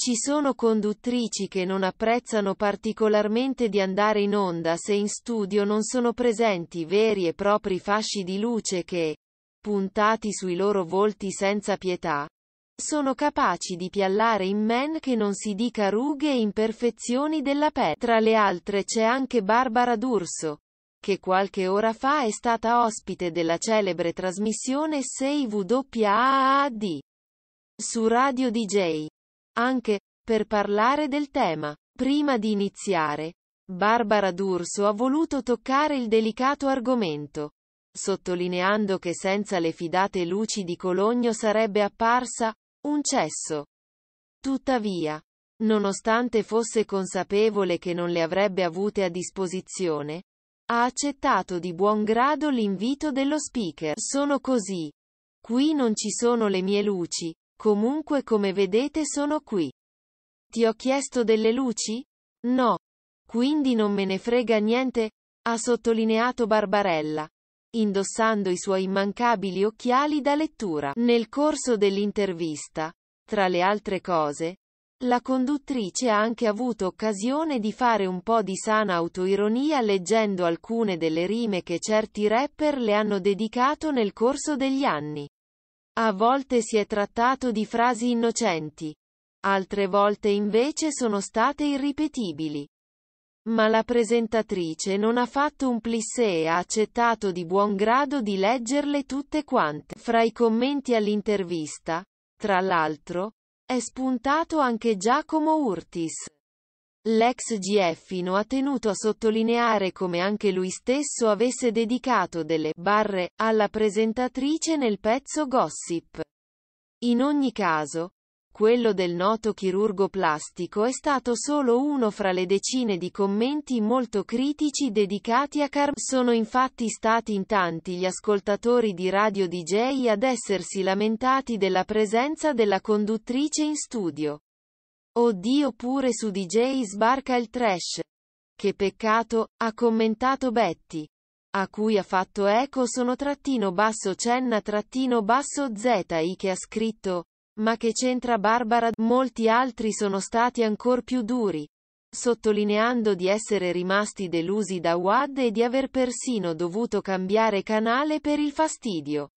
Ci sono conduttrici che non apprezzano particolarmente di andare in onda se in studio non sono presenti veri e propri fasci di luce che, puntati sui loro volti senza pietà, sono capaci di piallare in men che non si dica rughe e imperfezioni della pelle. Tra le altre c'è anche Barbara D'Urso, che qualche ora fa è stata ospite della celebre trasmissione 6WAAD su Radio DJ anche per parlare del tema. Prima di iniziare, Barbara D'Urso ha voluto toccare il delicato argomento, sottolineando che senza le fidate luci di Cologno sarebbe apparsa un cesso. Tuttavia, nonostante fosse consapevole che non le avrebbe avute a disposizione, ha accettato di buon grado l'invito dello speaker. Sono così. Qui non ci sono le mie luci, Comunque come vedete sono qui. Ti ho chiesto delle luci? No. Quindi non me ne frega niente, ha sottolineato Barbarella, indossando i suoi immancabili occhiali da lettura. Nel corso dell'intervista, tra le altre cose, la conduttrice ha anche avuto occasione di fare un po' di sana autoironia leggendo alcune delle rime che certi rapper le hanno dedicato nel corso degli anni. A volte si è trattato di frasi innocenti. Altre volte invece sono state irripetibili. Ma la presentatrice non ha fatto un plissé e ha accettato di buon grado di leggerle tutte quante. Fra i commenti all'intervista, tra l'altro, è spuntato anche Giacomo Urtis. L'ex Gieffino ha tenuto a sottolineare come anche lui stesso avesse dedicato delle barre alla presentatrice nel pezzo Gossip. In ogni caso, quello del noto chirurgo plastico è stato solo uno fra le decine di commenti molto critici dedicati a Carm. Sono infatti stati in tanti gli ascoltatori di Radio DJ ad essersi lamentati della presenza della conduttrice in studio. Oddio pure su DJ sbarca il trash. Che peccato, ha commentato Betty. A cui ha fatto eco sono trattino basso Cenna trattino basso ZI che ha scritto. Ma che c'entra Barbara? Molti altri sono stati ancor più duri. Sottolineando di essere rimasti delusi da Wad e di aver persino dovuto cambiare canale per il fastidio.